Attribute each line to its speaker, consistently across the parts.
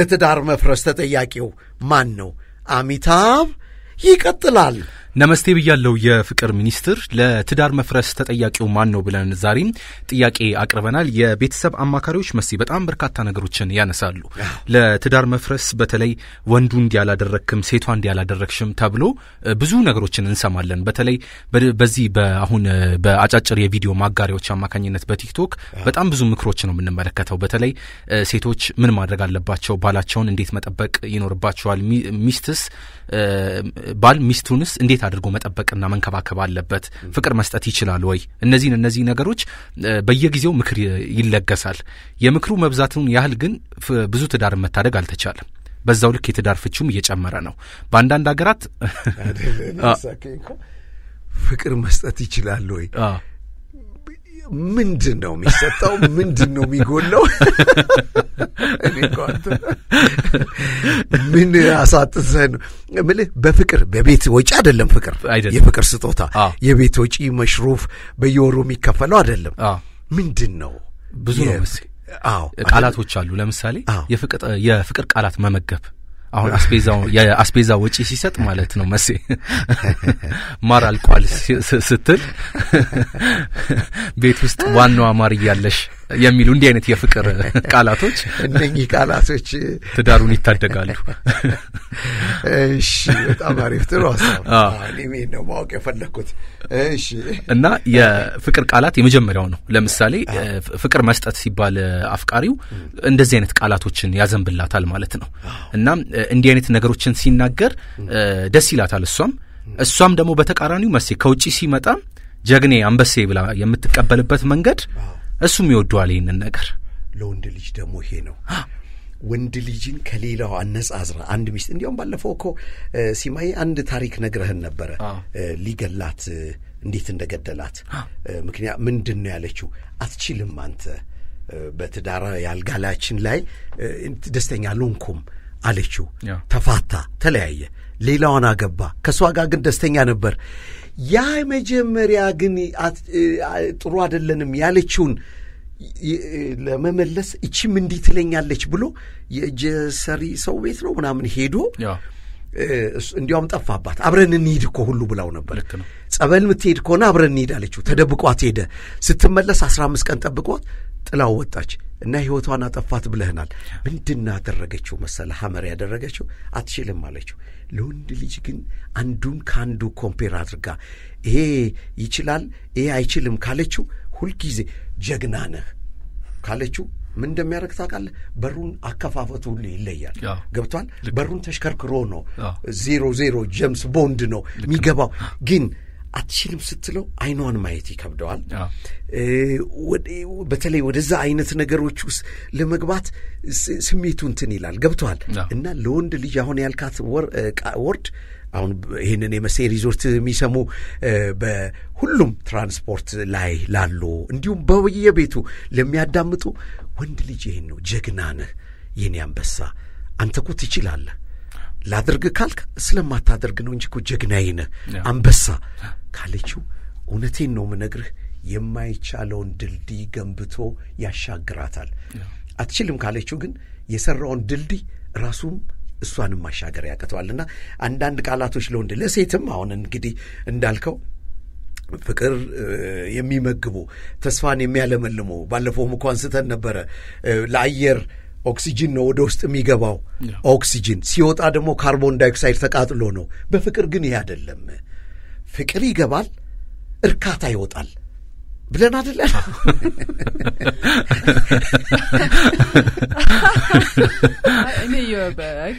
Speaker 1: ለትዳር መፍረስ ተጠያቂው ማን ነው? አሚታብ
Speaker 2: ይቀጥላል። ነመስቴ ብያለው የፍቅር ሚኒስትር ለትዳር መፍረስ ተጠያቂው ማን ነው ብለን ዛሬም ጥያቄ አቅርበናል። የቤተሰብ አማካሪዎች መሲ በጣም በርካታ ነገሮችን ያነሳሉ። ለትዳር መፍረስ በተለይ ወንዱ ያላደረግክም ሴቷ ያላደረግሽም ተብሎ ብዙ ነገሮችን እንሰማለን። በተለይ በዚህ በአሁን በአጫጭር የቪዲዮ ማጋሪያዎች አማካኝነት በቲክቶክ በጣም ብዙ ምክሮች ነው የምንመለከተው። በተለይ ሴቶች ምን ማድረግ አለባቸው፣ ባላቸውን እንዴት መጠበቅ ይኖርባቸዋል፣ ሚስትስ ባል ሚስቱንስ እንዴት እንዴት አድርጎ መጠበቅና መንከባከብ አለበት? ፍቅር መስጠት ይችላል ወይ? እነዚህን እነዚህ ነገሮች በየጊዜው ምክር ይለገሳል። የምክሩ መብዛትን ያህል ግን ብዙ ትዳር መታደግ አልተቻለም። በዛው ልክ የትዳር ፍቹም እየጨመረ ነው። በአንዳንድ ሀገራት ፍቅር መስጠት ይችላል ወይ
Speaker 1: ምንድን ነው የሚሰጠው? ምንድን ነው የሚጎለው? ምን አሳጥሰህ ነው በፍቅር በቤት ወጪ አይደለም ፍቅር፣ የፍቅር ስጦታ የቤት ወጪ መሽሩፍ በየወሩ የሚከፈለው
Speaker 2: አይደለም። ምንድን ነው ብዙ ነው ቃላቶች አሉ። ለምሳሌ የፍቅር ቃላት መመገብ አሁን አስቤዛው የአስቤዛ ወጪ ሲሰጥ ማለት ነው መሴ ማር አልቋል ስትል ቤት ውስጥ ዋናው አማር እያለሽ የሚሉ እንዲህ አይነት የፍቅር ቃላቶች እነኚህ ቃላቶች ትዳሩን ይታደጋሉ። እሺ፣ በጣም
Speaker 1: አሪፍ ጥሩ ሀሳብ ነው ማወቅ የፈለግኩት። እሺ፣
Speaker 2: እና የፍቅር ቃላት የመጀመሪያው ነው። ለምሳሌ ፍቅር መስጠት ሲባል አፍቃሪው እንደዚህ አይነት ቃላቶችን ያዘንብላታል ማለት ነው። እናም እንዲህ አይነት ነገሮችን ሲናገር ደስ ይላታል እሷም እሷም ደግሞ በተቃራኒው መሴ ከውጭ ሲመጣ ጀግኔ አንበሴ ብላ የምትቀበልበት መንገድ እሱም ይወደዋል ይህንን ነገር።
Speaker 1: ለወንድ ልጅ ደግሞ ይሄ ነው ወንድ ልጅን ከሌላው አነጻዝራ አንድ ሚስት እንዲያውም ባለፈው እኮ ሲማዬ አንድ ታሪክ ነግረህን ነበረ ሊገላት እንዴት እንደገደላት ምክንያት ምንድን ነው ያለችው አትችልም አንተ በትዳር ያልጋላችን ላይ ደስተኛ አልሆንኩም አለችው ተፋታ ተለያየ ሌላዋን አገባ ከእሷ ጋር ግን ደስተኛ ነበር ያ መጀመሪያ ግን ጥሩ አይደለንም ያለችውን ለመመለስ እቺም እንዲህ ትለኛለች ብሎ የእጅ ሰሪ ሰው ቤት ነው ምናምን ሄዶ እንዲያውም ጠፋባት። አብረን እንሂድ እኮ ሁሉ ብላው ነበር። ጸበል የምትሄድ ከሆነ አብረን እንሂድ አለችው። ተደብቋት ሄደ። ስትመለስ አስራ አምስት ቀን ጠብቋት ጥላው ወጣች እና ህይወቷን አጠፋት ብለህናል። ምንድን ያደረገችው መሰለ ሀመር ያደረገችው አትችልም አለችው። ለወንድ ልጅ ግን አንዱን ከአንዱ ኮምፔር አድርጋ ይሄ ይችላል ይሄ አይችልም ካለችው ሁልጊዜ ጀግና ነህ ካለችው ምን እንደሚያደርግ ታውቃለህ? በሩን አከፋፈቱ ሁሉ ይለያል። ገብቷል። በሩን ተሽከርክሮ ነው ዜሮ ዜሮ ጀምስ ቦንድ ነው የሚገባው ግን አትችልም ስትለው አይኗን ማየት ይከብደዋል። በተለይ ወደዛ አይነት ነገሮች ውስጥ ለመግባት ስሜቱ እንትን ይላል። ገብተዋል እና ለወንድ ልጅ አሁን ያልካት ወርድ አሁን ይህንን የመሰለ ሪዞርት የሚሰሙ በሁሉም ትራንስፖርት ላይ ላሉ እንዲሁም በየቤቱ ለሚያዳምጡ ወንድ ልጅ ይህን ነው ጀግና ነህ፣ የኔ አንበሳ፣ አንተ እኮ ትችላለህ ላድርግ ካልክ ስለማታደርግ ነው እንጂ ጀግናዬ ነህ አንበሳ ካለችው እውነቴን ነው ምነግርህ የማይቻለውን ድልድይ ገንብቶ ያሻግራታል። አትችልም ካለችው ግን የሰራውን ድልድይ ራሱም እሷንም ማሻገር ያቅተዋልና አንዳንድ ቃላቶች ለወንድ ለሴትም አሁን እንግዲህ እንዳልከው ፍቅር የሚመግቡ ተስፋን የሚያለመልሙ ባለፈውም እኮ አንስተን ነበረ ለአየር ኦክሲጂን ነው ወደ ውስጥ የሚገባው ኦክሲጂን ሲወጣ ደግሞ ካርቦን ዳይኦክሳይድ ተቃጥሎ ነው። በፍቅር ግን ይህ አይደለም። ፍቅር ይገባል፣ እርካታ ይወጣል። ብለን አደለ
Speaker 3: እኔ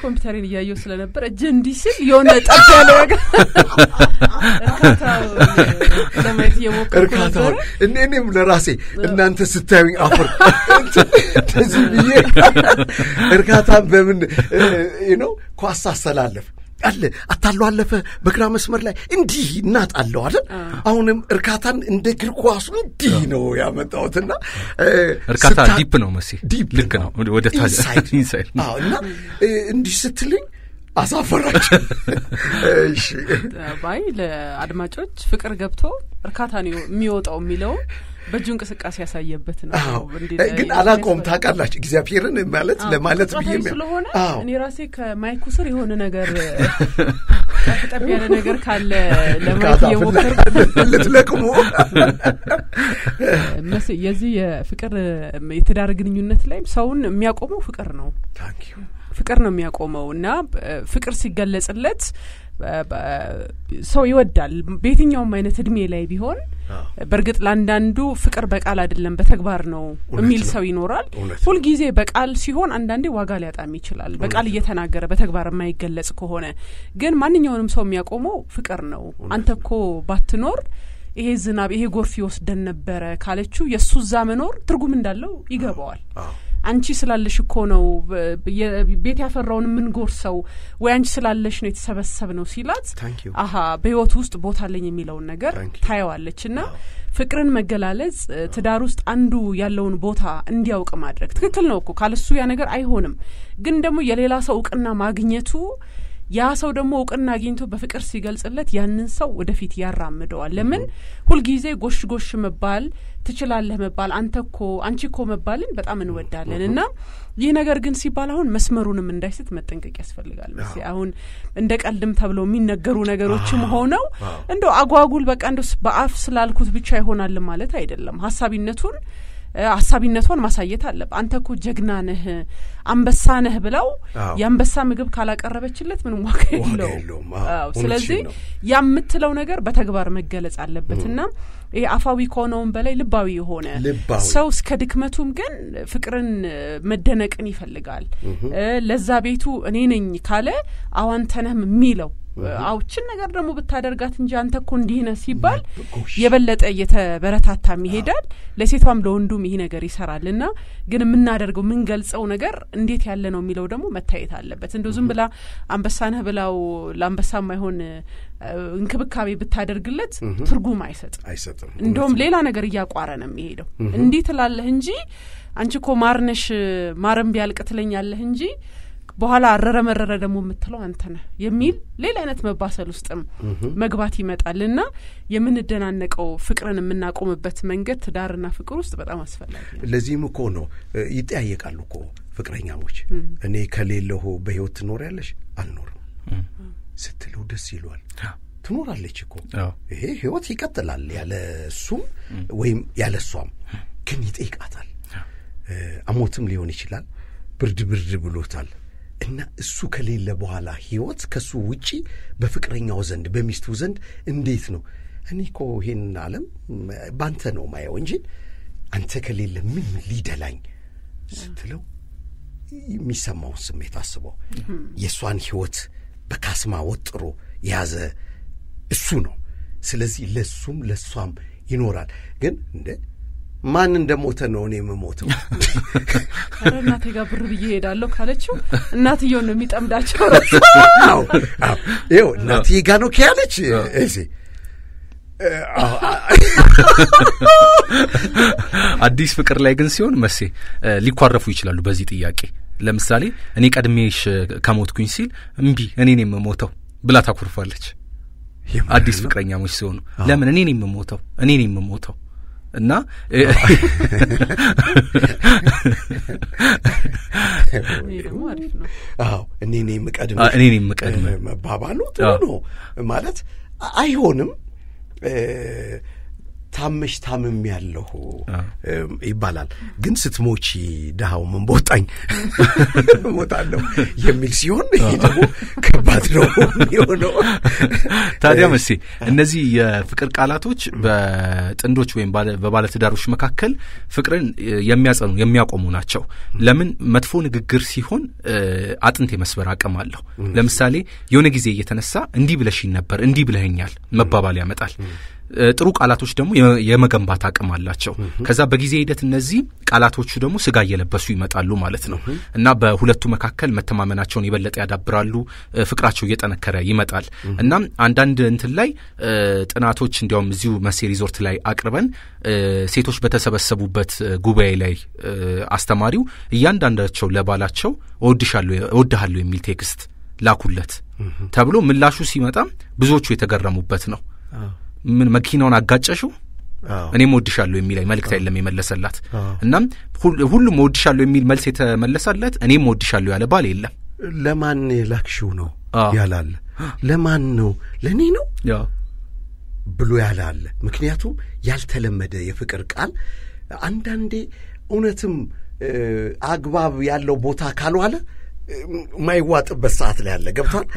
Speaker 3: ኮምፒውተሬን እያየው ስለነበር እጅ እንዲህ ስል የሆነ ጠብ ያለ ነገር
Speaker 1: እኔም ለራሴ እናንተ ስታዩኝ አፈር እንደዚህ ብዬ እርካታን በምን ነው ኳስ አሰላለፍ አለ አታለው አለፈ በግራ መስመር ላይ እንዲህ እናጣለው አይደል? አሁንም እርካታን እንደ እግር ኳሱ እንዲህ ነው ያመጣሁትና እርካታ ዲፕ
Speaker 2: ነው መሲ ልክ ነው ወደ ኢንሳይድ እና
Speaker 1: እንዲህ ስትልኝ አሳፈራቸው።
Speaker 3: ባይ ለአድማጮች ፍቅር ገብቶ እርካታ ነው የሚወጣው የሚለውን በእጁ እንቅስቃሴ ያሳየበት ነው። ግን አላቆም
Speaker 1: ታውቃላችሁ፣ እግዚአብሔርን ማለት ለማለት ብዬ ስለሆነ እኔ
Speaker 3: ራሴ ከማይኩ ስር የሆነ ነገር ጠብ ያለ ነገር ካለ ለማይክ ልትለቅሙ የዚህ የፍቅር የትዳር ግንኙነት ላይም ሰውን የሚያቆመው ፍቅር ነው። ፍቅር ነው የሚያቆመው እና ፍቅር ሲገለጽለት ሰው ይወዳል በየትኛውም አይነት እድሜ ላይ ቢሆን። በእርግጥ ለአንዳንዱ ፍቅር በቃል አይደለም በተግባር ነው የሚል ሰው ይኖራል። ሁልጊዜ በቃል ሲሆን አንዳንዴ ዋጋ ሊያጣም ይችላል። በቃል እየተናገረ በተግባር የማይገለጽ ከሆነ ግን ማንኛውንም ሰው የሚያቆመው ፍቅር ነው። አንተ ኮ ባትኖር ይሄ ዝናብ ይሄ ጎርፍ ይወስደን ነበረ ካለችው የእሱ እዛ መኖር ትርጉም እንዳለው ይገባዋል። አንቺ ስላለሽ እኮ ነው ቤት ያፈራውን የምንጎርሰው ወይ አንቺ ስላለሽ ነው የተሰበሰብ ነው ሲላት አሀ በህይወት ውስጥ ቦታ አለኝ የሚለውን ነገር ታየዋለች እና ፍቅርን መገላለጽ ትዳር ውስጥ አንዱ ያለውን ቦታ እንዲያውቅ ማድረግ ትክክል ነው እኮ ካለሱ ያ ነገር አይሆንም። ግን ደግሞ የሌላ ሰው እውቅና ማግኘቱ ያ ሰው ደግሞ እውቅና አግኝቶ በፍቅር ሲገልጽለት ያንን ሰው ወደፊት ያራምደዋል። ለምን ሁልጊዜ ጎሽ ጎሽ መባል ትችላለህ መባል አንተ ኮ አንቺ ኮ መባልን በጣም እንወዳለን እና ይህ ነገር ግን ሲባል አሁን መስመሩንም እንዳይስት መጠንቀቅ ያስፈልጋል። መ አሁን እንደ ቀልድም ተብለው የሚነገሩ ነገሮችም ሆነው እንደ አጓጉል በቃ እንደ በአፍ ስላልኩት ብቻ ይሆናል ማለት አይደለም ሀሳቢነቱን አሳቢነቷን ማሳየት አለብ። አንተ እኮ ጀግና ነህ፣ አንበሳ ነህ ብለው የአንበሳ ምግብ ካላቀረበችለት ምንም ዋጋ የለውም። ስለዚህ የምትለው ነገር በተግባር መገለጽ አለበት እና አፋዊ ከሆነውም በላይ ልባዊ የሆነ ሰው እስከ ድክመቱም ግን ፍቅርን መደነቅን ይፈልጋል። ለዛ ቤቱ እኔ ነኝ ካለ አዋንተነህም የሚለው አውችን ነገር ደግሞ ብታደርጋት እንጂ አንተ እኮ እንዲህ ነህ ሲባል የበለጠ እየተበረታታም ይሄዳል። ለሴቷም ለወንዱም ይሄ ነገር ይሰራል እና ግን የምናደርገው የምንገልጸው ነገር እንዴት ያለ ነው የሚለው ደግሞ መታየት አለበት። እንደው ዝም ብላ አንበሳ ነህ ብላው ለአንበሳ ማይሆን እንክብካቤ ብታደርግለት ትርጉም አይሰጥም አይሰጥም። እንደውም ሌላ ነገር እያቋረ ነው የሚሄደው። እንዲህ ትላለህ እንጂ አንቺ እኮ ማርነሽ ማርም ቢያልቅ ትለኛለህ እንጂ በኋላ አረረ መረረ ደግሞ የምትለው አንተ ነህ የሚል ሌላ አይነት መባሰል ውስጥም መግባት ይመጣል እና የምንደናነቀው ፍቅርን የምናቆምበት መንገድ ትዳርና ፍቅር ውስጥ በጣም አስፈላጊ
Speaker 1: ለዚህም እኮ ነው ይጠያየቃሉ እኮ ፍቅረኛሞች። እኔ ከሌለሁ በህይወት ያለሽ አልኖርም ስትለው ደስ ይሏል። ትኖራለች እኮ ይሄ ህይወት ይቀጥላል፣ ያለ እሱም ወይም ያለ እሷም ግን ይጠይቃታል። አሞትም ሊሆን ይችላል፣ ብርድ ብርድ ብሎታል፣ እና እሱ ከሌለ በኋላ ህይወት ከሱ ውጪ በፍቅረኛው ዘንድ በሚስቱ ዘንድ እንዴት ነው? እኔ እኮ ይህን ዓለም በአንተ ነው ማየው እንጂ አንተ ከሌለ ምን ሊደላኝ ስትለው የሚሰማውን ስሜት አስበው። የእሷን ህይወት በካስማ ወጥሮ የያዘ እሱ ነው። ስለዚህ ለሱም ለሷም ይኖራል። ግን እንደ ማን እንደሞተ ነው እኔ የምሞተው?
Speaker 3: እናቴ ጋር ብር ብዬ ሄዳለሁ ካለችው እናትየው ነው የሚጠምዳቸው።
Speaker 1: ይኸው እናትዬ ጋ ነው ከያለች
Speaker 2: አዲስ ፍቅር ላይ ግን ሲሆን መሴ ሊኳረፉ ይችላሉ በዚህ ጥያቄ። ለምሳሌ እኔ ቀድሜሽ ከሞትኩኝ ሲል እምቢ እኔ ነው የምሞተው ብላ ታኩርፋለች። አዲስ ፍቅረኛሞች ሲሆኑ ለምን እኔ ነው የምሞተው እኔ ነው የምሞተው እና
Speaker 1: አዎ እኔ እኔ የምቀድም እኔ የምቀድም መባባሉ ጥሩ ነው ማለት አይሆንም ታመሽ ታምም ያለሁ ይባላል። ግን ስትሞቺ ድሃው ምን ቦጣኝ
Speaker 2: ሞታለሁ የሚል ሲሆን ይህ ደግሞ ከባድ ነው የሚሆነው። ታዲያ መሴ እነዚህ የፍቅር ቃላቶች በጥንዶች ወይም በባለትዳሮች መካከል ፍቅርን የሚያጸኑ የሚያቆሙ ናቸው። ለምን መጥፎ ንግግር ሲሆን አጥንት የመስበር አቅም አለው። ለምሳሌ የሆነ ጊዜ እየተነሳ እንዲህ ብለሽኝ ነበር፣ እንዲህ ብለኸኛል መባባል ያመጣል። ጥሩ ቃላቶች ደግሞ የመገንባት አቅም አላቸው። ከዛ በጊዜ ሂደት እነዚህ ቃላቶቹ ደግሞ ስጋ እየለበሱ ይመጣሉ ማለት ነው እና በሁለቱ መካከል መተማመናቸውን የበለጠ ያዳብራሉ። ፍቅራቸው እየጠነከረ ይመጣል። እናም አንዳንድ እንትን ላይ ጥናቶች እንዲያውም እዚሁ መሴ ሪዞርት ላይ አቅርበን ሴቶች በተሰበሰቡበት ጉባኤ ላይ አስተማሪው እያንዳንዳቸው ለባላቸው እወድሃለሁ የሚል ቴክስት ላኩለት ተብሎ ምላሹ ሲመጣ ብዙዎቹ የተገረሙበት ነው። ምን መኪናውን አጋጨሽው እኔም ወድሻለሁ የሚል መልእክት የለም የመለሰላት። እናም ሁሉም ወድሻለሁ የሚል መልስ የተመለሰለት እኔም ወድሻለሁ ያለ ባል የለም።
Speaker 1: ለማን የላክሽው ነው ያላለ፣ ለማን ነው ለእኔ ነው ብሎ ያላለ። ምክንያቱም ያልተለመደ የፍቅር ቃል አንዳንዴ እውነትም አግባብ ያለው ቦታ ካልዋለ ማይዋጥበት ሰዓት ላይ ያለ ገብቷል።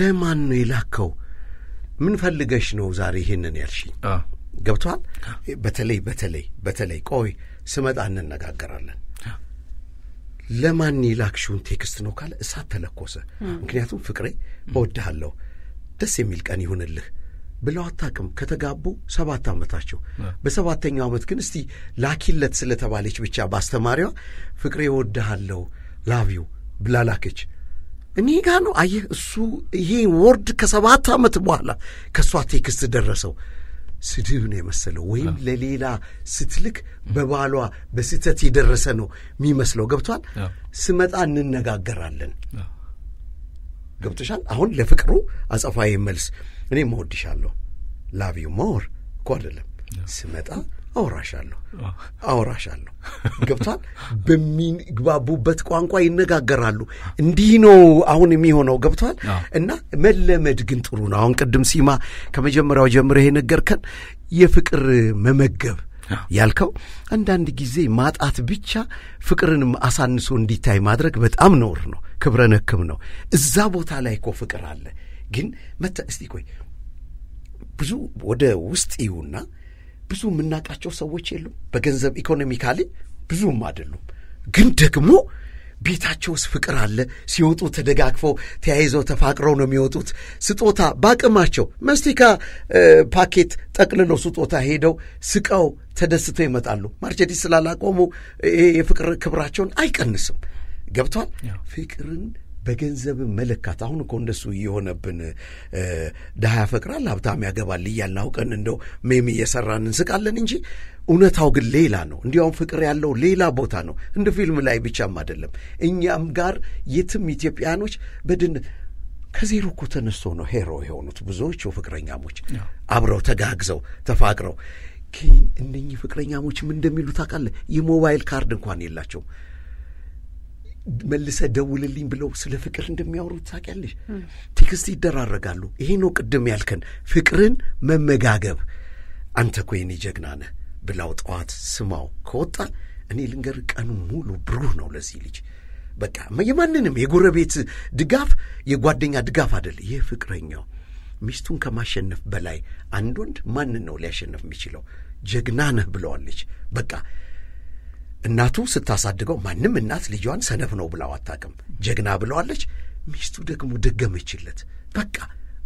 Speaker 1: ለማን ነው የላከው ምን ፈልገሽ ነው ዛሬ ይሄንን ያልሽኝ? ገብቷል። በተለይ በተለይ በተለይ ቆይ ስመጣ እንነጋገራለን። ለማን የላክሽውን ቴክስት ነው ካለ እሳት ተለኮሰ። ምክንያቱም ፍቅሬ እወድሃለሁ፣ ደስ የሚል ቀን ይሁንልህ ብለው አታውቅም። ከተጋቡ ሰባት ዓመታቸው። በሰባተኛው ዓመት ግን እስቲ ላኪለት ስለተባለች ብቻ በአስተማሪዋ ፍቅሬ እወድሃለሁ ላቪው ብላ ላከች። እኔ ጋ ነው። አየህ እሱ ይሄ ወርድ ከሰባት ዓመት በኋላ ከእሷ ቴክስት ደረሰው። ስድብ ነው የመሰለው ወይም ለሌላ ስትልክ በባሏ በስህተት የደረሰ ነው የሚመስለው። ገብቷል። ስመጣ እንነጋገራለን። ገብቶሻል። አሁን ለፍቅሩ አጸፋዊ መልስ እኔ መወድሻለሁ ላቪ ሞር እኮ አደለም ስመጣ አወራሻለሁ አወራሻለሁ ገብቷል። በሚግባቡበት ቋንቋ ይነጋገራሉ። እንዲህ ነው አሁን የሚሆነው ገብቷል። እና መለመድ ግን ጥሩ ነው። አሁን ቅድም ሲማ ከመጀመሪያው ጀምረህ የነገርከን የፍቅር መመገብ ያልከው አንዳንድ ጊዜ ማጣት ብቻ ፍቅርንም አሳንሶ እንዲታይ ማድረግ በጣም ነውር ነው፣ ክብረ ነክም ነው። እዛ ቦታ ላይ እኮ ፍቅር አለ። ግን መታ እስቲ ቆይ ብዙ ወደ ውስጥ ይሁና ብዙ የምናውቃቸው ሰዎች የሉም። በገንዘብ ኢኮኖሚካሊ ብዙም አይደሉም። ግን ደግሞ ቤታቸው ውስጥ ፍቅር አለ። ሲወጡ ተደጋግፈው ተያይዘው ተፋቅረው ነው የሚወጡት። ስጦታ በአቅማቸው መስቲካ ፓኬት ጠቅልለው ስጦታ ሄደው ስቀው ተደስተው ይመጣሉ። ማርቸዲስ ስላላቆሙ ይሄ የፍቅር ክብራቸውን አይቀንስም። ገብቷል። ፍቅርን በገንዘብ መለካት። አሁን እኮ እንደሱ እየሆነብን ድሃ ያፈቅራል ሀብታም ያገባል እያልን አውቀን እንደው ሜም እየሰራን እንስቃለን እንጂ እውነታው ግን ሌላ ነው። እንዲያውም ፍቅር ያለው ሌላ ቦታ ነው። እንደ ፊልም ላይ ብቻም አይደለም፣ እኛም ጋር የትም ኢትዮጵያኖች በድን ከዜሮ እኮ ተነስቶ ነው ሄሮ የሆኑት ብዙዎቹ ፍቅረኛሞች አብረው ተጋግዘው ተፋቅረው። ግን ፍቅረኛሞች ምን እንደሚሉ ታውቃለህ፣ የሞባይል ካርድ እንኳን የላቸውም። መልሰ ደውልልኝ ብለው ስለ ፍቅር እንደሚያወሩት ታውቂያለሽ። ቴክስት ይደራረጋሉ። ይሄ ነው ቅድም ያልከን ፍቅርን መመጋገብ። አንተ እኮ የኔ ጀግና ነህ ብላው ጠዋት ስማው ከወጣ እኔ ልንገር ቀኑ ሙሉ ብሩህ ነው ለዚህ ልጅ። በቃ የማንንም የጎረቤት ድጋፍ፣ የጓደኛ ድጋፍ አይደል ይህ ፍቅረኛው። ሚስቱን ከማሸነፍ በላይ አንድ ወንድ ማንን ነው ሊያሸነፍ የሚችለው? ጀግና ነህ ብለዋለች። በቃ እናቱ ስታሳድገው ማንም እናት ልጇን ሰነፍ ነው ብላው አታውቅም፣ ጀግና ብለዋለች። ሚስቱ ደግሞ ደገመችለት። በቃ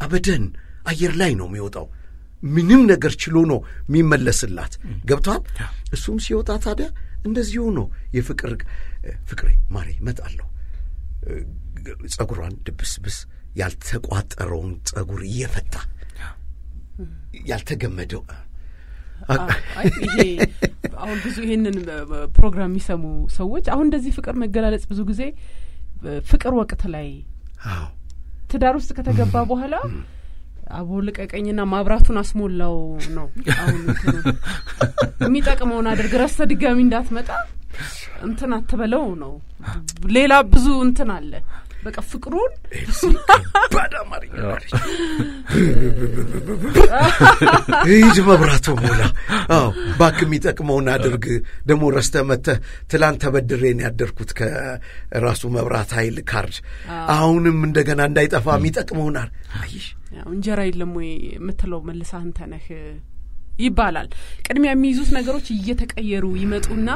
Speaker 1: አበደን አየር ላይ ነው የሚወጣው ምንም ነገር ችሎ ነው የሚመለስላት። ገብቷል። እሱም ሲወጣ ታዲያ እንደዚሁ ነው። የፍቅር ፍቅሬ ማሬ እመጣለሁ። ጸጉሯን ድብስብስ ያልተቋጠረውን ጸጉር እየፈታ ያልተገመደው
Speaker 3: አሁን ብዙ ይሄንን ፕሮግራም የሚሰሙ ሰዎች አሁን እንደዚህ ፍቅር መገላለጽ ብዙ ጊዜ ፍቅር ወቅት ላይ ትዳር ውስጥ ከተገባ በኋላ አቦ ልቀቀኝና ማብራቱን አስሞላው ነው። አሁን የሚጠቅመውን አድርግ፣ ረስተ ድጋሚ እንዳትመጣ እንትን አትበለው ነው። ሌላ ብዙ እንትን አለ። በቃ ፍቅሩን ባዳ አማርኛ ማለች
Speaker 1: መብራቱ ሞላ አዎ ባክ የሚጠቅመውን አድርግ ደግሞ ረስተ መተህ ትላንት ተበድሬን ያደርኩት ከራሱ መብራት ኃይል ካርድ አሁንም እንደገና እንዳይጠፋ የሚጠቅመውን አር
Speaker 3: እንጀራ የለም ወይ የምትለው መልሳ አንተ ነህ ይባላል። ቅድሚያ የሚይዙት ነገሮች እየተቀየሩ ይመጡና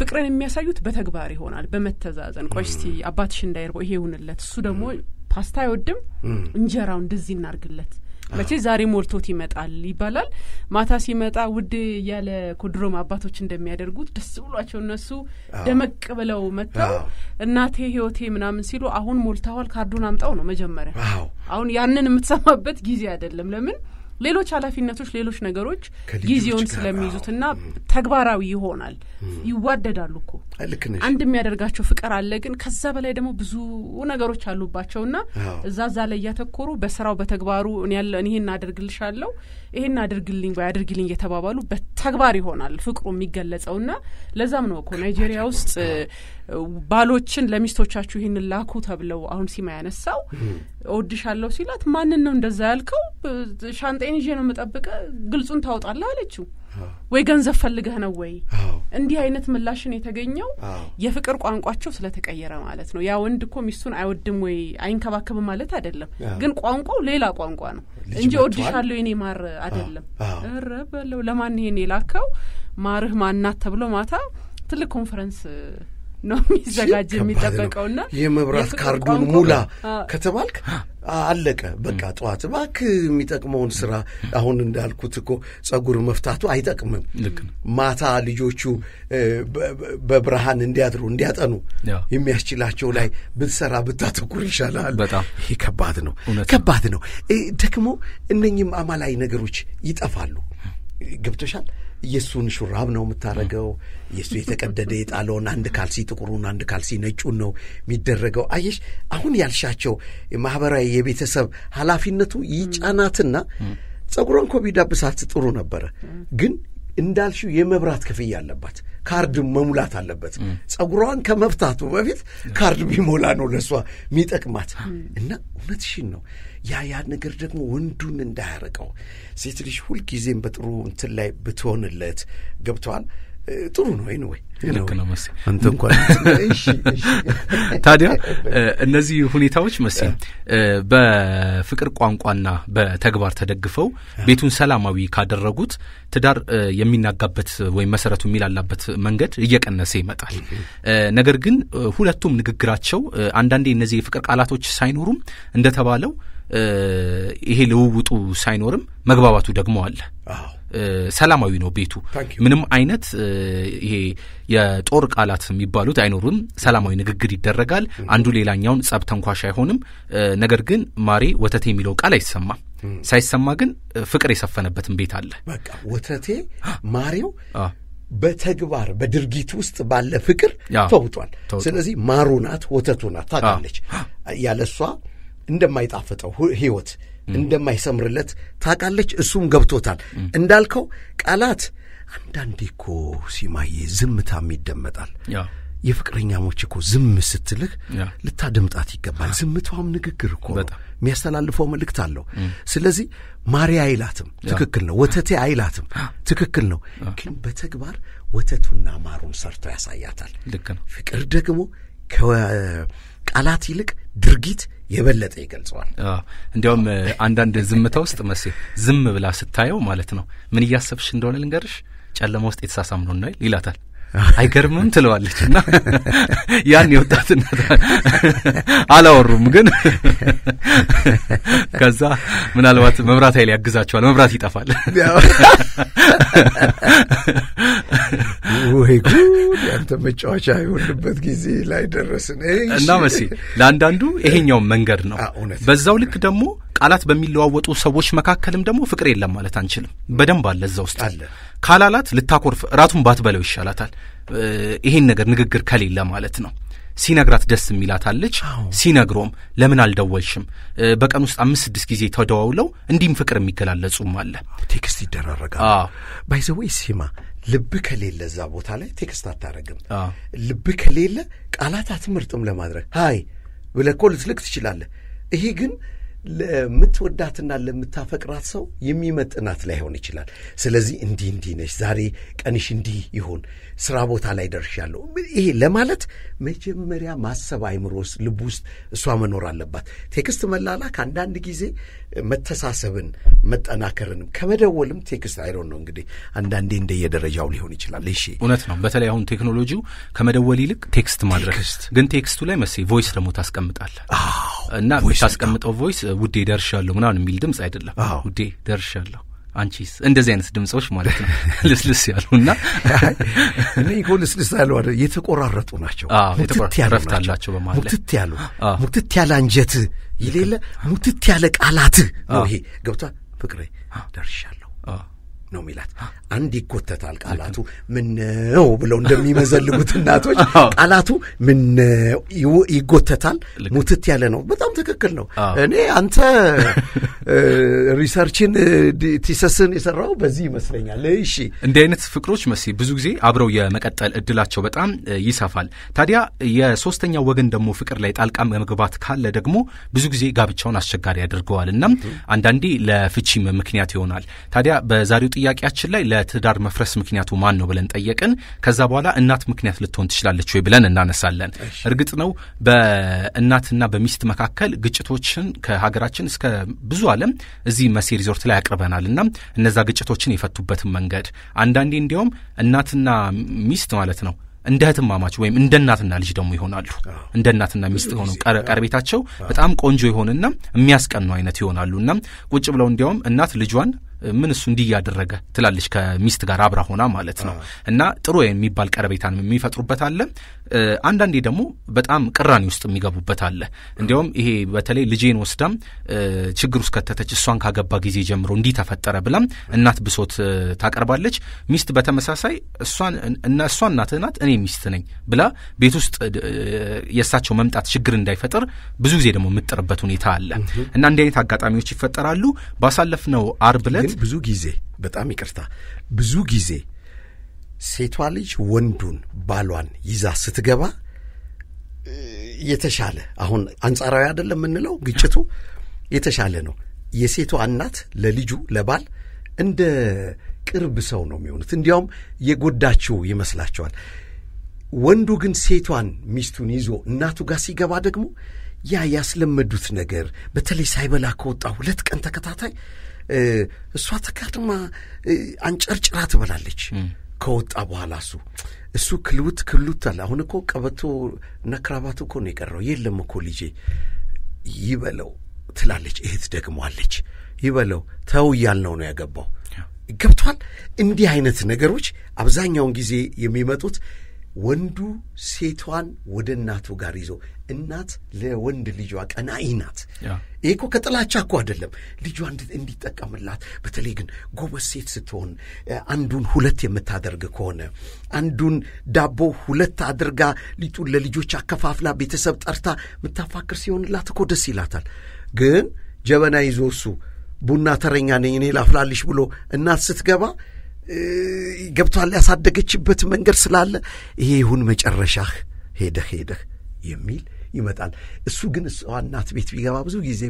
Speaker 3: ፍቅርን የሚያሳዩት በተግባር ይሆናል። በመተዛዘን ቆይ እስቲ አባትሽ እንዳይርበው ይሄ ይሁንለት፣ እሱ ደግሞ ፓስታ አይወድም፣ እንጀራው እንደዚህ እናርግለት መቼ ዛሬ ሞልቶት ይመጣል ይባላል። ማታ ሲመጣ ውድ ያለ ኮድሮም አባቶች እንደሚያደርጉት ደስ ብሏቸው እነሱ ደመቅ ብለው መጥተው እናቴ ህይወቴ ምናምን ሲሉ አሁን ሞልተዋል ካርዱን አምጣው ነው መጀመሪያ። አሁን ያንን የምትሰማበት ጊዜ አይደለም። ለምን ሌሎች ኃላፊነቶች፣ ሌሎች ነገሮች ጊዜውን ስለሚይዙትና ተግባራዊ ይሆናል። ይዋደዳሉ እኮ ልክ ነሽ። አንድ የሚያደርጋቸው ፍቅር አለ፣ ግን ከዛ በላይ ደግሞ ብዙ ነገሮች አሉባቸው እና እዛ እዛ ላይ እያተኮሩ በስራው በተግባሩ ይሄን አደርግልሻለሁ ይሄን አድርግልኝ ወይ አድርግልኝ እየተባባሉ በተግባር ይሆናል ፍቅሩ የሚገለጸው እና ለዛም ነው እኮ ናይጄሪያ ውስጥ ባሎችን ለሚስቶቻችሁ ይህን ላኩ ተብለው አሁን ሲማ ያነሳው እወድሻለሁ ሲላት ማንን ነው እንደዛ ያልከው ሻንጤን ይዤ ነው የምጠብቀ ግልጹን ታወጣለህ አለችው። ወይ ገንዘብ ፈልገህ ነው ወይ እንዲህ አይነት ምላሽን የተገኘው የፍቅር ቋንቋቸው ስለተቀየረ ማለት ነው። ያ ወንድ እኮ ሚስቱን አይወድም ወይ አይንከባከብም ማለት አይደለም፣ ግን ቋንቋው ሌላ ቋንቋ ነው እንጂ ወድሻለሁ የኔ ማር አይደለም። እረ በለው ለማን ይሄን የላከው ማርህ ማናት ተብሎ ማታ ትልቅ ኮንፈረንስ ነው የሚዘጋጅ የሚጠበቀውና የመብራት ካርዱን ሙላ
Speaker 1: ከተባልክ አለቀ በቃ ጠዋት ባክ የሚጠቅመውን ስራ አሁን እንዳልኩት እኮ ጸጉር መፍታቱ አይጠቅምም ማታ ልጆቹ በብርሃን እንዲያድሩ እንዲያጠኑ የሚያስችላቸው ላይ ብትሰራ ብታተኩር ይሻላል በጣም ይህ ከባድ ነው ከባድ ነው ደግሞ እነኝም አማላይ ነገሮች ይጠፋሉ ገብቶሻል የእሱን ሹራብ ነው የምታደረገው የእሱ የተቀደደ የጣለውን አንድ ካልሲ ጥቁሩን፣ አንድ ካልሲ ነጩን ነው የሚደረገው። አየሽ አሁን ያልሻቸው ማህበራዊ የቤተሰብ ኃላፊነቱ ይጫናትና ጸጉሯን እኮ ጥሩ ነበረ ግን እንዳልሽው የመብራት ክፍያ አለባት። ካርድ መሙላት አለበት። ጸጉሯን ከመፍታቱ በፊት ካርድ ቢሞላ ነው ለእሷ የሚጠቅማት። እና እውነትሽን ነው። ያ ያ ነገር ደግሞ ወንዱን እንዳያረቀው ሴት ልጅ ሁልጊዜም በጥሩ እንትን ላይ ብትሆንለት ገብተዋል ጥሩ
Speaker 2: ነው ወይ ልክ ነው መስ አንተ እንኳን ታዲያ እነዚህ ሁኔታዎች መስ በፍቅር ቋንቋና በተግባር ተደግፈው ቤቱን ሰላማዊ ካደረጉት ትዳር የሚናጋበት ወይም መሰረቱ የሚላላበት መንገድ እየቀነሰ ይመጣል። ነገር ግን ሁለቱም ንግግራቸው አንዳንዴ እነዚህ የፍቅር ቃላቶች ሳይኖሩም እንደተባለው ይሄ ልውውጡ ሳይኖርም መግባባቱ ደግሞ አለ። ሰላማዊ ነው ቤቱ። ምንም አይነት ይሄ የጦር ቃላት የሚባሉት አይኖሩም። ሰላማዊ ንግግር ይደረጋል። mm-hmm. አንዱ ሌላኛውን ጸብ ተንኳሽ አይሆንም። ነገር ግን ማሬ ወተቴ የሚለው ቃል አይሰማም። mm. ሳይሰማ ግን ፍቅር የሰፈነበትን ቤት አለ።
Speaker 1: በቃ ወተቴ ማሬው በተግባር በድርጊት ውስጥ ባለ ፍቅር ተውጧል። ስለዚህ ማሩ ናት፣ ወተቱ ናት፣ ታውቃለች ያለሷ እንደማይጣፍጠው ህይወት እንደማይሰምርለት ታውቃለች። እሱም ገብቶታል። እንዳልከው ቃላት አንዳንዴ እኮ ሲማዬ ዝምታም ይደመጣል። የፍቅረኛሞች እኮ ዝም ስትልህ ልታደምጣት ይገባል። ዝምታዋም ንግግር እኮ የሚያስተላልፈው መልእክት አለው። ስለዚህ ማሪ አይላትም፣ ትክክል ነው። ወተቴ አይላትም፣ ትክክል ነው። ግን በተግባር ወተቱና ማሩን ሰርቶ ያሳያታል።
Speaker 2: ልክ ነው። ፍቅር ደግሞ ከቃላት ይልቅ ድርጊት የበለጠ ይገልጸዋል። እንዲያውም አንዳንድ ዝምታ ውስጥ መሴ ዝም ብላ ስታየው ማለት ነው ምን እያሰብሽ እንደሆነ ልንገርሽ፣ ጨለማ ውስጥ የተሳሳም ነው እናይል ይላታል። አይገርምም ትለዋለች። እና ያን የወጣትነት አላወሩም፣ ግን ከዛ ምናልባት መብራት ኃይል ያግዛቸዋል። መብራት ይጠፋል ወይ እናንተ መጫወቻ የሆንበት ጊዜ ላይ ደረስን እና መሲ ለአንዳንዱ ይሄኛው መንገድ ነው። በዛው ልክ ደግሞ ቃላት በሚለዋወጡ ሰዎች መካከልም ደግሞ ፍቅር የለም ማለት አንችልም። በደንብ አለ እዛ ውስጥ ካላላት ልታኮርፍ እራቱን ባትበለው ይሻላታል። ይሄን ነገር ንግግር ከሌለ ማለት ነው። ሲነግራት ደስ የሚላታለች። ሲነግሮም ለምን አልደወልሽም? በቀን ውስጥ አምስት ስድስት ጊዜ ተደዋውለው እንዲህም ፍቅር የሚገላለጹም አለ። ቴክስት ይደራረጋል። ባይዘወይ ሲማ ልብ ከሌለ እዛ ቦታ
Speaker 1: ላይ ቴክስት አታደረግም። ልብ ከሌለ ቃላት አትምርጥም ለማድረግ ሀይ ብለህ እኮ ልትልቅ ትችላለህ። ይሄ ግን ለምትወዳትና ለምታፈቅራት ሰው የሚመጥናት ላይሆን ይችላል። ስለዚህ እንዲህ እንዲህ ነች፣ ዛሬ ቀንሽ እንዲህ ይሁን ስራ ቦታ ላይ ደርሻለሁ። ይሄ ለማለት መጀመሪያ ማሰብ አይምሮ ውስጥ ልብ ውስጥ እሷ መኖር አለባት። ቴክስት መላላክ አንዳንድ ጊዜ መተሳሰብን
Speaker 2: መጠናከርንም ከመደወልም ቴክስት አይሮ ነው እንግዲህ አንዳንዴ እንደየደረጃው ሊሆን ይችላል። እሺ እውነት ነው። በተለይ አሁን ቴክኖሎጂው ከመደወል ይልቅ ቴክስት ማድረግ ግን ቴክስቱ ላይ መሴ ቮይስ ደግሞ ታስቀምጣለ እና ታስቀምጠው ቮይስ ውዴ ደርሻለሁ ምናምን የሚል ድምፅ አይደለም። ውዴ ደርሻለሁ አንቺስ እንደዚህ አይነት ድምጾች ማለት ነው ልስልስ ያሉ ያሉና
Speaker 1: እኔ እኮ ልስልስ ያሉ አ የተቆራረጡ ናቸው ሙትት ያለረፍታላቸው በማለት ሙትት ያሉ ሙትት ያለ አንጀት የሌለ ሙትት ያለ ቃላት ነው ይሄ ገብቷ ፍቅሬ ደርሻለሁ ነው የሚላት። አንድ ይጎተታል ቃላቱ ምነው ብለው እንደሚመዘልጉት እናቶች ቃላቱ ምነው ይጎተታል። ሙትት ያለ ነው። በጣም ትክክል ነው። እኔ አንተ ሪሰርችን ቲሰስን የሰራው በዚህ ይመስለኛል። እሺ፣
Speaker 2: እንዲህ አይነት ፍቅሮች መሲ ብዙ ጊዜ አብረው የመቀጠል እድላቸው በጣም ይሰፋል። ታዲያ የሶስተኛ ወገን ደግሞ ፍቅር ላይ ጣልቃ መግባት ካለ ደግሞ ብዙ ጊዜ ጋብቻውን አስቸጋሪ ያደርገዋል እና አንዳንዴ ለፍቺም ምክንያት ይሆናል። ታዲያ በዛሬው ጥያቄያችን ላይ ለትዳር መፍረስ ምክንያቱ ማን ነው ብለን ጠየቅን። ከዛ በኋላ እናት ምክንያት ልትሆን ትችላለች ወይ ብለን እናነሳለን። እርግጥ ነው በእናትና በሚስት መካከል ግጭቶችን ከሀገራችን እስከ ብዙ ዓለም እዚህ መሴ ሪዞርት ላይ ያቅርበናል እና እነዛ ግጭቶችን የፈቱበትን መንገድ አንዳንዴ እንዲያውም እናትና ሚስት ማለት ነው እንደ ህትማማች ወይም እንደ እናትና ልጅ ደግሞ ይሆናሉ። እንደ እናትና ሚስት ሆነው ቀረቤታቸው በጣም ቆንጆ የሆነና የሚያስቀኑ አይነት ይሆናሉ እና ቁጭ ብለው እንዲያውም እናት ልጇን ምን እሱ እንዲህ እያደረገ ትላለች ከሚስት ጋር አብራ ሆና ማለት ነው። እና ጥሩ የሚባል ቀረቤታን የሚፈጥሩበት አለ። አንዳንዴ ደግሞ በጣም ቅራኔ ውስጥ የሚገቡበት አለ። እንዲያውም ይሄ በተለይ ልጄን ወስዳም ችግር ውስጥ ከተተች እሷን ካገባ ጊዜ ጀምሮ እንዲህ ተፈጠረ ብላም እናት ብሶት ታቀርባለች። ሚስት በተመሳሳይ እሷን እሷ እናትህ ናት እኔ ሚስት ነኝ ብላ ቤት ውስጥ የእሳቸው መምጣት ችግር እንዳይፈጥር ብዙ ጊዜ ደግሞ የምጥርበት ሁኔታ አለ እና እንዲህ አይነት አጋጣሚዎች ይፈጠራሉ። ባሳለፍነው አርብ ዕለት ግን ብዙ ጊዜ በጣም ይቅርታ፣ ብዙ ጊዜ ሴቷ ልጅ
Speaker 1: ወንዱን ባሏን ይዛ ስትገባ የተሻለ አሁን አንጻራዊ አይደለም የምንለው ግጭቱ የተሻለ ነው። የሴቷ እናት ለልጁ ለባል እንደ ቅርብ ሰው ነው የሚሆኑት። እንዲያውም የጎዳችው ይመስላቸዋል። ወንዱ ግን ሴቷን ሚስቱን ይዞ እናቱ ጋር ሲገባ ደግሞ ያ ያስለመዱት ነገር በተለይ ሳይበላ ከወጣ ሁለት ቀን ተከታታይ እሷ ተጋድማ አንጨርጭራ ትበላለች። ከወጣ በኋላ እሱ እሱ ክልውት ክሉት አለ። አሁን እኮ ቀበቶ እና እኮ ነው የቀረው። የለም እኮ ልጄ ይበለው ትላለች። እህት ደግሞ አለች። ይበለው ተው እያልነው ነው ያገባው። ገብቷል። እንዲህ አይነት ነገሮች አብዛኛውን ጊዜ የሚመጡት ወንዱ ሴቷን ወደ እናቱ ጋር ይዞ እናት ለወንድ ልጇ ቀናኢ ናት። ይህ እኮ ከጥላቻ እኮ አይደለም፣ ልጇ እንዲጠቀምላት። በተለይ ግን ጎበዝ ሴት ስትሆን አንዱን ሁለት የምታደርግ ከሆነ አንዱን ዳቦ ሁለት አድርጋ ሊጡን ለልጆች አከፋፍላ ቤተሰብ ጠርታ የምታፋክር ሲሆንላት እኮ ደስ ይላታል። ግን ጀበና ይዞ እሱ ቡና ተረኛ ነኝ እኔ ላፍላልሽ ብሎ እናት ስትገባ ገብቷል። ያሳደገችበት መንገድ ስላለ ይሄ ይሁን መጨረሻህ ሄደህ ሄደህ የሚል ይመጣል። እሱ ግን እሷ እናት ቤት ቢገባ ብዙ ጊዜ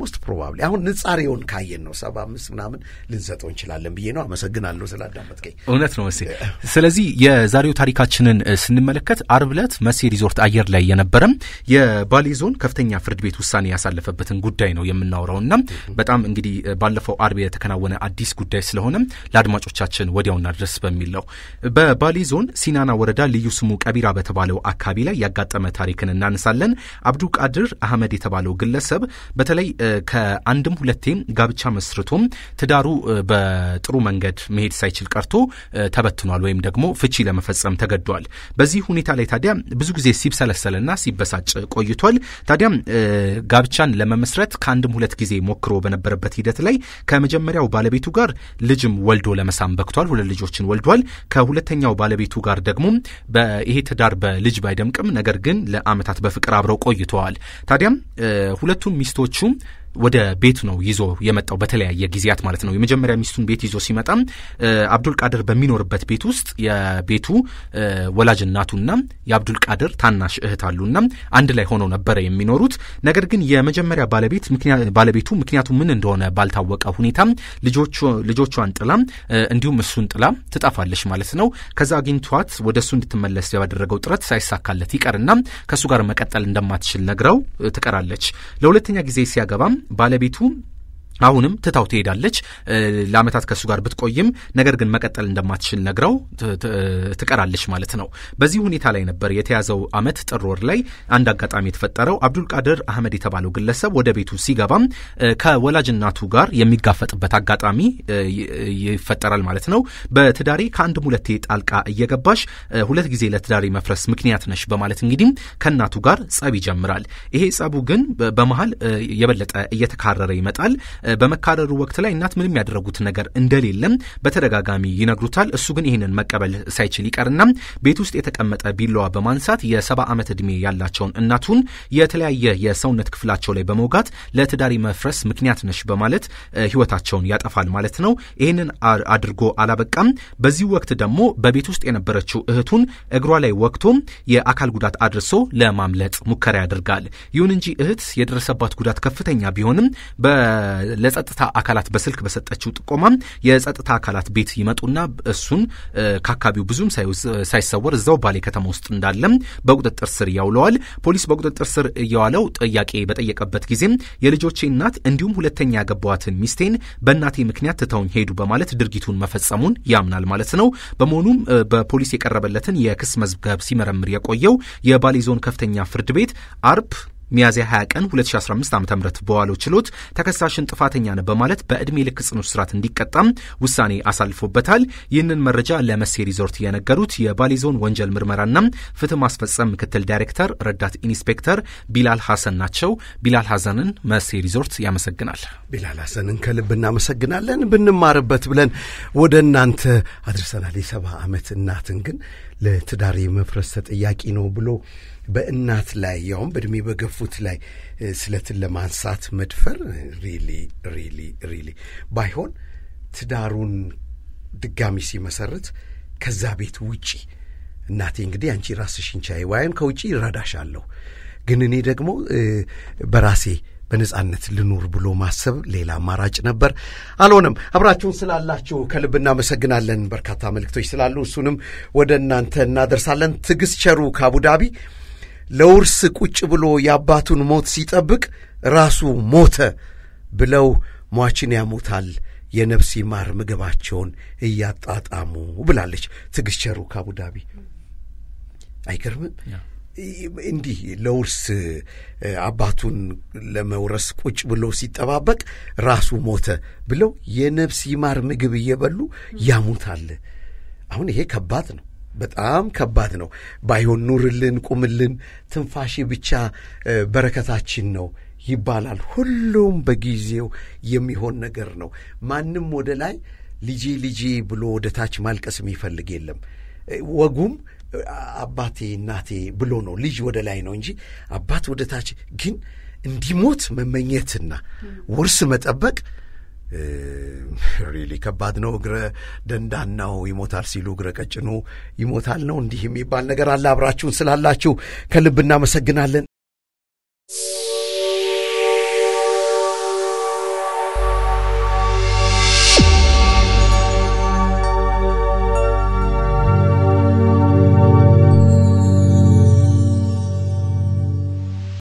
Speaker 1: ሞስት ፕሮባብሊ አሁን ንጻሬውን ካየን ነው ሰባ አምስት ምናምን ልንሰጠው እንችላለን ብዬ ነው። አመሰግናለሁ ስላዳመጥከኝ።
Speaker 2: እውነት ነው መሴ። ስለዚህ የዛሬው ታሪካችንን ስንመለከት አርብ ዕለት መሴ ሪዞርት አየር ላይ የነበረም የባሌ ዞን ከፍተኛ ፍርድ ቤት ውሳኔ ያሳለፈበትን ጉዳይ ነው የምናወራውና በጣም እንግዲህ ባለፈው አርብ የተከናወነ አዲስ ጉዳይ ስለሆነም ለአድማጮቻችን ወዲያውና ድረስ በሚል ነው። በባሌ ዞን ሲናና ወረዳ ልዩ ስሙ ቀቢራ በተባለው አካባቢ ላይ ያጋጠመ ታሪክን እናነሳለን። እንሰማለን። አብዱ ቃድር አህመድ የተባለው ግለሰብ በተለይ ከአንድም ሁለቴም ጋብቻ መስርቶም ትዳሩ በጥሩ መንገድ መሄድ ሳይችል ቀርቶ ተበትኗል ወይም ደግሞ ፍቺ ለመፈጸም ተገዷል። በዚህ ሁኔታ ላይ ታዲያ ብዙ ጊዜ ሲብሰለሰልና ሲበሳጭ ቆይቷል። ታዲያም ጋብቻን ለመመስረት ከአንድም ሁለት ጊዜ ሞክሮ በነበረበት ሂደት ላይ ከመጀመሪያው ባለቤቱ ጋር ልጅም ወልዶ ለመሳም በክቷል። ሁለት ልጆችን ወልዷል። ከሁለተኛው ባለቤቱ ጋር ደግሞ ይሄ ትዳር በልጅ ባይደምቅም ነገር ግን ለአመታት በፍቅር በፍቅር ቆይተዋል። ታዲያም ሁለቱም ሚስቶቹም ወደ ቤት ነው ይዞ የመጣው በተለያየ ጊዜያት ማለት ነው። የመጀመሪያ ሚስቱን ቤት ይዞ ሲመጣም አብዱልቃድር በሚኖርበት ቤት ውስጥ የቤቱ ወላጅ እናቱና የአብዱልቃድር ታናሽ እህት አሉና አንድ ላይ ሆነው ነበረ የሚኖሩት። ነገር ግን የመጀመሪያ ባለቤት ባለቤቱ ምክንያቱ ምን እንደሆነ ባልታወቀ ሁኔታ ልጆቿን ጥላ እንዲሁም እሱን ጥላ ትጠፋለች ማለት ነው። ከዛ አግኝቷት ወደ እሱ እንድትመለስ ያደረገው ጥረት ሳይሳካለት ይቀርና ከእሱ ጋር መቀጠል እንደማትችል ነግረው ትቀራለች። ለሁለተኛ ጊዜ ሲያገባም ባለቤቱ አሁንም ትታው ትሄዳለች። ለአመታት ከእሱ ጋር ብትቆይም ነገር ግን መቀጠል እንደማትችል ነግረው ትቀራለች ማለት ነው። በዚህ ሁኔታ ላይ ነበር የተያዘው አመት ጥር ወር ላይ አንድ አጋጣሚ የተፈጠረው። አብዱልቃድር አህመድ የተባለው ግለሰብ ወደ ቤቱ ሲገባም ከወላጅ እናቱ ጋር የሚጋፈጥበት አጋጣሚ ይፈጠራል ማለት ነው። በትዳሬ ከአንድም ሁለቴ ጣልቃ እየገባሽ ሁለት ጊዜ ለትዳሬ መፍረስ ምክንያት ነሽ በማለት እንግዲህ ከእናቱ ጋር ጸብ ይጀምራል። ይሄ ጸቡ ግን በመሀል የበለጠ እየተካረረ ይመጣል። በመካረሩ ወቅት ላይ እናት ምንም ያደረጉት ነገር እንደሌለም በተደጋጋሚ ይነግሩታል። እሱ ግን ይህንን መቀበል ሳይችል ይቀርና ቤት ውስጥ የተቀመጠ ቢላዋ በማንሳት የሰባ ዓመት ዕድሜ ያላቸውን እናቱን የተለያየ የሰውነት ክፍላቸው ላይ በመውጋት ለትዳሪ መፍረስ ምክንያት ነሽ በማለት ህይወታቸውን ያጠፋል ማለት ነው። ይህንን አድርጎ አላበቃም። በዚህ ወቅት ደግሞ በቤት ውስጥ የነበረችው እህቱን እግሯ ላይ ወቅቶ የአካል ጉዳት አድርሶ ለማምለጥ ሙከራ ያደርጋል። ይሁን እንጂ እህት የደረሰባት ጉዳት ከፍተኛ ቢሆንም ለጸጥታ አካላት በስልክ በሰጠችው ጥቆማ የጸጥታ አካላት ቤት ይመጡና እሱን ከአካባቢው ብዙም ሳይሰወር እዛው ባሌ ከተማ ውስጥ እንዳለም በቁጥጥር ስር ያውለዋል። ፖሊስ በቁጥጥር ስር እየዋለው ጥያቄ በጠየቀበት ጊዜም የልጆቼ እናት እንዲሁም ሁለተኛ ያገባዋትን ሚስቴን በእናቴ ምክንያት ትተውኝ ሄዱ በማለት ድርጊቱን መፈጸሙን ያምናል ማለት ነው። በመሆኑም በፖሊስ የቀረበለትን የክስ መዝገብ ሲመረምር የቆየው የባሌ ዞን ከፍተኛ ፍርድ ቤት አርብ ሚያዝያ 20 ቀን 2015 ዓ ም በዋለው ችሎት ተከሳሽን ጥፋተኛ ነው በማለት በዕድሜ ልክ ጽኑ እስራት እንዲቀጣም ውሳኔ አሳልፎበታል። ይህንን መረጃ ለመሴ ሪዞርት የነገሩት የባሌ ዞን ወንጀል ምርመራና ፍትህ ማስፈጸም ምክትል ዳይሬክተር ረዳት ኢንስፔክተር ቢላል ሐሰን ናቸው። ቢላል ሐሰንን መሴ ሪዞርት ያመሰግናል።
Speaker 1: ቢላል ሐሰንን ከልብ እናመሰግናለን። ብንማርበት ብለን ወደ እናንተ አድርሰናል። የሰባ ዓመት እናትን ግን ለትዳር መፍረስ ተጠያቂ ነው ብሎ በእናት ላይ ያውም በእድሜ በገፉት ላይ ስለትን ለማንሳት መድፈር ሪሊ ሪሊ ሪሊ ባይሆን ትዳሩን ድጋሚ ሲመሰርት ከዛ ቤት ውጪ እናቴ እንግዲህ አንቺ ራስሽን ቻይ ወይም ከውጪ ይረዳሻለሁ፣ ግን እኔ ደግሞ በራሴ በነጻነት ልኑር ብሎ ማሰብ ሌላ አማራጭ ነበር። አልሆነም። አብራችሁን ስላላችሁ ከልብ እናመሰግናለን። በርካታ መልእክቶች ስላሉ እሱንም ወደ እናንተ እናደርሳለን። ትዕግስት ቸሩ ከአቡዳቢ ለውርስ ቁጭ ብሎ የአባቱን ሞት ሲጠብቅ ራሱ ሞተ ብለው ሟችን ያሞታል የነፍስ ይማር ምግባቸውን እያጣጣሙ ብላለች ትግስቸሩ ከአቡዳቢ። አይገርምም? እንዲህ ለውርስ አባቱን ለመውረስ ቁጭ ብሎ ሲጠባበቅ ራሱ ሞተ ብለው የነፍስ ይማር ምግብ እየበሉ ያሙታል። አሁን ይሄ ከባድ ነው። በጣም ከባድ ነው። ባይሆን ኑርልን፣ ቁምልን፣ ትንፋሽ ብቻ በረከታችን ነው ይባላል። ሁሉም በጊዜው የሚሆን ነገር ነው። ማንም ወደ ላይ ልጄ ልጄ ብሎ ወደ ታች ማልቀስ የሚፈልግ የለም። ወጉም አባቴ እናቴ ብሎ ነው። ልጅ ወደ ላይ ነው እንጂ አባት ወደ ታች ግን እንዲሞት መመኘትና ውርስ መጠበቅ ሪሊ ከባድ ነው። እግረ ደንዳናው ይሞታል ሲሉ እግረ ቀጭኑ ይሞታል ነው እንዲህ የሚባል ነገር አለ። አብራችሁን ስላላችሁ ከልብ እናመሰግናለን።